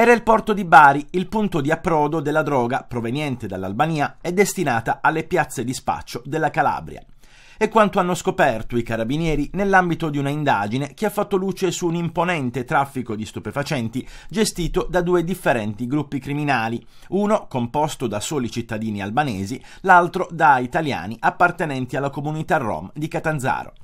Era il porto di Bari il punto di approdo della droga proveniente dall'Albania e destinata alle piazze di spaccio della Calabria. È quanto hanno scoperto i carabinieri nell'ambito di una indagine che ha fatto luce su un imponente traffico di stupefacenti gestito da due differenti gruppi criminali, uno composto da soli cittadini albanesi, l'altro da italiani appartenenti alla comunità rom di Catanzaro.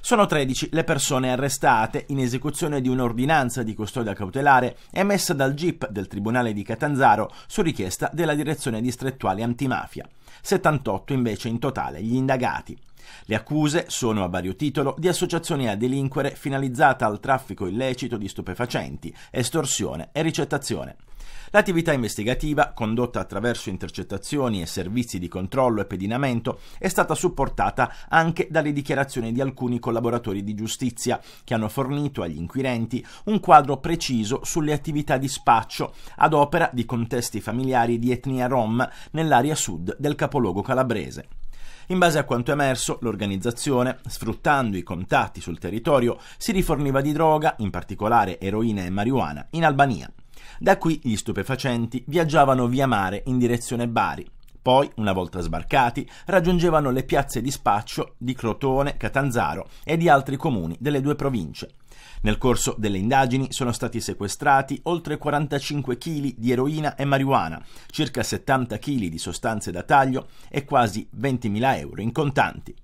Sono 13 le persone arrestate in esecuzione di un'ordinanza di custodia cautelare emessa dal GIP del Tribunale di Catanzaro su richiesta della Direzione Distrettuale Antimafia. 78 invece in totale gli indagati. Le accuse sono a vario titolo di associazione a delinquere finalizzata al traffico illecito di stupefacenti, estorsione e ricettazione. L'attività investigativa, condotta attraverso intercettazioni e servizi di controllo e pedinamento, è stata supportata anche dalle dichiarazioni di alcuni collaboratori di giustizia, che hanno fornito agli inquirenti un quadro preciso sulle attività di spaccio ad opera di contesti familiari di etnia rom nell'area sud del capoluogo calabrese. In base a quanto emerso, l'organizzazione, sfruttando i contatti sul territorio, si riforniva di droga, in particolare eroina e marijuana, in Albania. Da qui gli stupefacenti viaggiavano via mare in direzione Bari, poi, una volta sbarcati, raggiungevano le piazze di spaccio di Crotone, Catanzaro e di altri comuni delle due province. Nel corso delle indagini sono stati sequestrati oltre 45 kg di eroina e marijuana, circa 70 kg di sostanze da taglio e quasi 20.000 euro in contanti.